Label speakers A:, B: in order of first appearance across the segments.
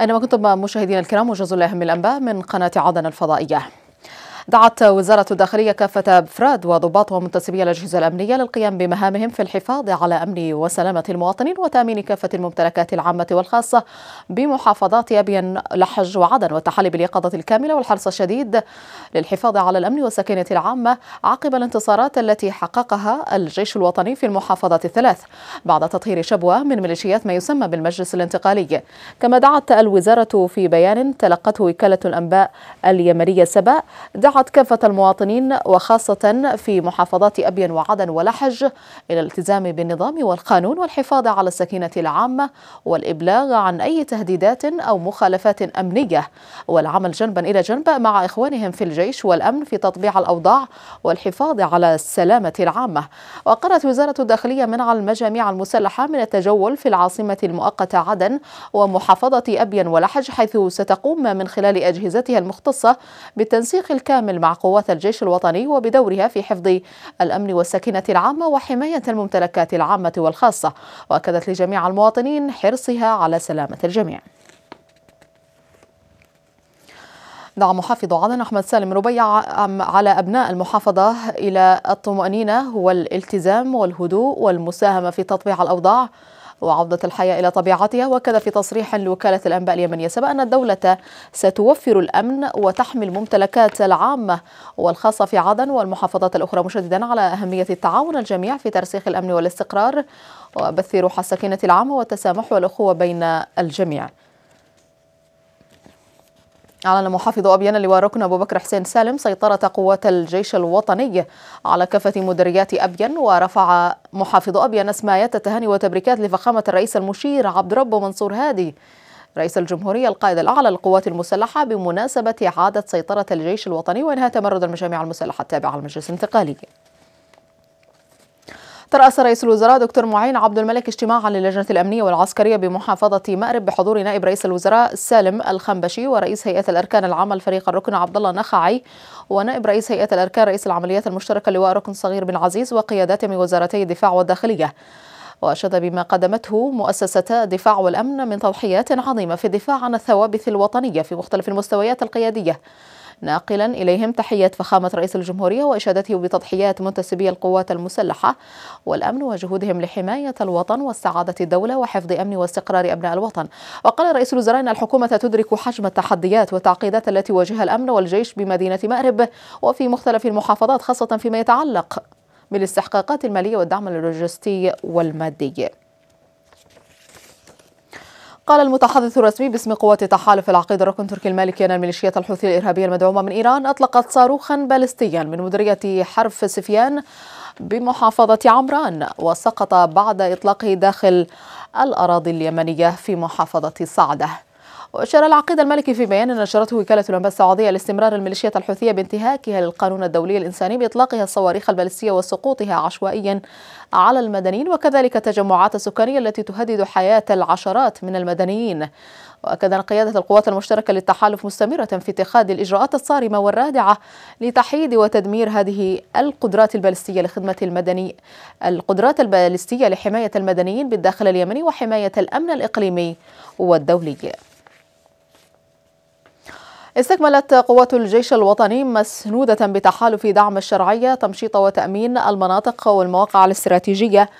A: أنا كنتم مشاهدينا الكرام وجزء الأهم الأنباء من قناة عدن الفضائية دعت وزارة الداخلية كافة أفراد وضباط ومنتسبي الأجهزة الأمنية للقيام بمهامهم في الحفاظ على أمن وسلامة المواطنين وتأمين كافة الممتلكات العامة والخاصة بمحافظات أبين لحج وعدن والتحلي باليقظة الكاملة والحرص الشديد للحفاظ على الأمن والسكينة العامة عقب الانتصارات التي حققها الجيش الوطني في المحافظات الثلاث بعد تطهير شبوة من ميليشيات ما يسمى بالمجلس الانتقالي كما دعت الوزارة في بيان تلقته وكالة الأنباء اليمنية سبأ دعت دعت كافة المواطنين وخاصة في محافظات أبين وعدن ولحج إلى الالتزام بالنظام والقانون والحفاظ على السكينة العامة والإبلاغ عن أي تهديدات أو مخالفات أمنية والعمل جنبا إلى جنب مع إخوانهم في الجيش والأمن في تطبيع الأوضاع والحفاظ على السلامة العامة وقرت وزارة الداخلية منع المجاميع المسلحة من التجول في العاصمة المؤقتة عدن ومحافظة أبين ولحج حيث ستقوم من خلال أجهزتها المختصة بالتنسيق الكامل بالتعامل مع قوات الجيش الوطني وبدورها في حفظ الأمن والسكينة العامة وحماية الممتلكات العامة والخاصة وأكدت لجميع المواطنين حرصها على سلامة الجميع دعا محافظ عدن أحمد سالم ربيع على أبناء المحافظة إلى الطمأنينة والالتزام والهدوء والمساهمة في تطبيع الأوضاع وعودة الحياة إلى طبيعتها وكذا في تصريح لوكالة الأنباء اليمنية سبق أن الدولة ستوفر الأمن وتحمي الممتلكات العامة والخاصة في عدن والمحافظات الأخرى مشددا على أهمية التعاون الجميع في ترسيخ الأمن والاستقرار وبث روح السكينة العامة والتسامح والأخوة بين الجميع أعلن محافظ أبيان اللواء ركن أبو بكر حسين سالم سيطرة قوات الجيش الوطني على كافة مدريات أبيان ورفع محافظ أبيان أسمايات التهاني وتبريكات لفخامة الرئيس المشير عبد ربه منصور هادي رئيس الجمهورية القائد الأعلى للقوات المسلحة بمناسبة إعادة سيطرة الجيش الوطني وإنهاء تمرد المجاميع المسلحة التابعة للمجلس الانتقالي ترأس رئيس الوزراء دكتور معين عبد الملك اجتماعا للجنة الأمنية والعسكرية بمحافظة مأرب بحضور نائب رئيس الوزراء سالم الخنبشي ورئيس هيئة الأركان العامة الفريق الركن عبد الله نخعي ونائب رئيس هيئة الأركان رئيس العمليات المشتركة اللواء ركن صغير بن عزيز وقيادات من وزارتي الدفاع والداخلية وأشاد بما قدمته مؤسستا الدفاع والأمن من تضحيات عظيمة في الدفاع عن الثوابت الوطنية في مختلف المستويات القيادية ناقلا إليهم تحية فخامة رئيس الجمهورية وإشادته بتضحيات منتسبي القوات المسلحة والأمن وجهودهم لحماية الوطن واستعادة الدولة وحفظ أمن واستقرار أبناء الوطن وقال رئيس الوزراء أن الحكومة تدرك حجم التحديات والتعقيدات التي واجهها الأمن والجيش بمدينة مأرب وفي مختلف المحافظات خاصة فيما يتعلق بالاستحقاقات المالية والدعم اللوجستي والمادي قال المتحدث الرسمي باسم قوات تحالف العقيد الركن تركي المالكي أن الميليشيات الحوثية الإرهابية المدعومة من إيران أطلقت صاروخا باليستيا من مديرية حرف سفيان بمحافظة عمران وسقط بعد إطلاقه داخل الأراضي اليمنية في محافظة صعده وأشار العقيد الملكي في بيان نشرته وكالة الأنباء السعودية لاستمرار الميليشيات الحوثية بانتهاكها للقانون الدولي الإنساني بإطلاقها الصواريخ البالستية وسقوطها عشوائيا على المدنيين وكذلك التجمعات السكانية التي تهدد حياة العشرات من المدنيين وأكد أن قيادة القوات المشتركة للتحالف مستمرة في اتخاذ الإجراءات الصارمة والرادعة لتحييد وتدمير هذه القدرات البالستية لخدمة المدني القدرات البالستية لحماية المدنيين بالداخل اليمني وحماية الأمن الإقليمي والدولي استكملت قوات الجيش الوطني مسنودة بتحالف دعم الشرعية تمشيط وتأمين المناطق والمواقع الاستراتيجية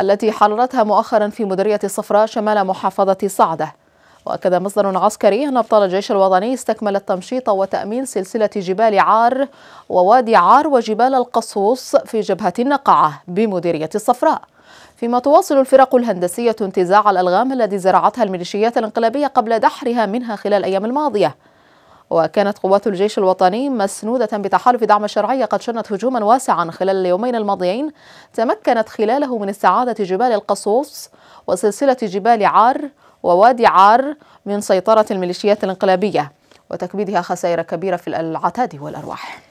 A: التي حررتها مؤخرا في مديرية الصفراء شمال محافظة صعدة وأكد مصدر عسكري أن أبطال الجيش الوطني استكمل التمشيط وتأمين سلسلة جبال عار ووادي عار وجبال القصوص في جبهة النقعة بمديرية الصفراء فيما تواصل الفرق الهندسية انتزاع الألغام الذي زرعتها الميليشيات الانقلابية قبل دحرها منها خلال الأيام الماضية وكانت قوات الجيش الوطني مسنودة بتحالف دعم الشرعية قد شنت هجوما واسعا خلال اليومين الماضيين تمكنت خلاله من استعادة جبال القصوص وسلسلة جبال عار ووادي عار من سيطرة الميليشيات الانقلابية وتكبيدها خسائر كبيرة في العتاد والأرواح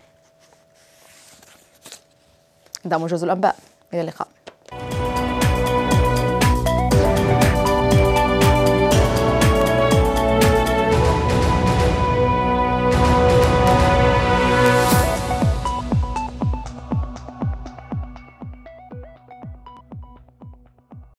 A: ده موجز الأنباء إلى اللقاء